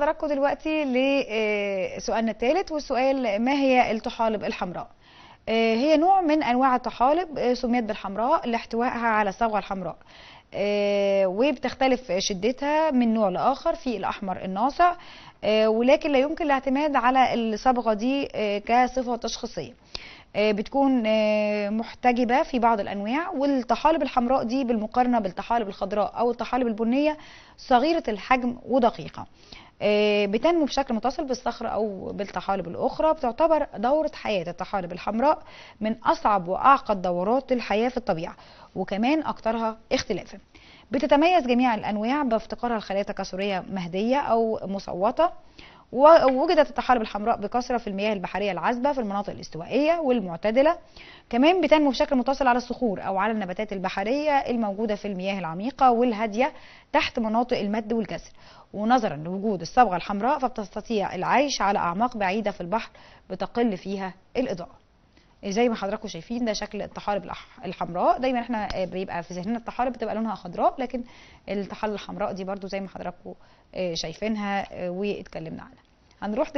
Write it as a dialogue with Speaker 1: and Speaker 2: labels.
Speaker 1: حضراتكم دلوقتي لسؤالنا آه، الثالث والسؤال ما هي الطحالب الحمراء آه، هي نوع من انواع الطحالب آه، سميت بالحمراء لاحتوائها على الصبغه الحمراء وبتختلف شدتها من نوع لاخر في الاحمر الناصع ولكن لا يمكن الاعتماد على الصبغه دي كصفه تشخيصيه آه، بتكون آه، محتجبة في بعض الأنواع والطحالب الحمراء دي بالمقارنة بالطحالب الخضراء أو الطحالب البنية صغيرة الحجم ودقيقة آه، بتنمو بشكل متصل بالصخر أو بالطحالب الأخرى بتعتبر دورة حياة الطحالب الحمراء من أصعب وأعقد دورات الحياة في الطبيعة وكمان أكثرها اختلافا بتتميز جميع الأنواع بافتقارها الخلايا تكاثرية مهدية أو مصوتة ووجدت الطحالب الحمراء بكثره في المياه البحريه العذبه في المناطق الاستوائيه والمعتدله كمان بتنمو بشكل متصل على الصخور او على النباتات البحريه الموجوده في المياه العميقه والهاديه تحت مناطق المد والجزر ونظرا لوجود الصبغه الحمراء فبتستطيع العيش على اعماق بعيده في البحر بتقل فيها الاضاءه زي ما حضراتكم شايفين ده شكل الطحالب الحمراء دايما احنا بيبقى في ذهننا الطحالب بتبقى لونها خضراء لكن الطحالب الحمراء دي برضو زي ما حضراتكم آه، شايفينها آه، واتكلمنا عنها هنروح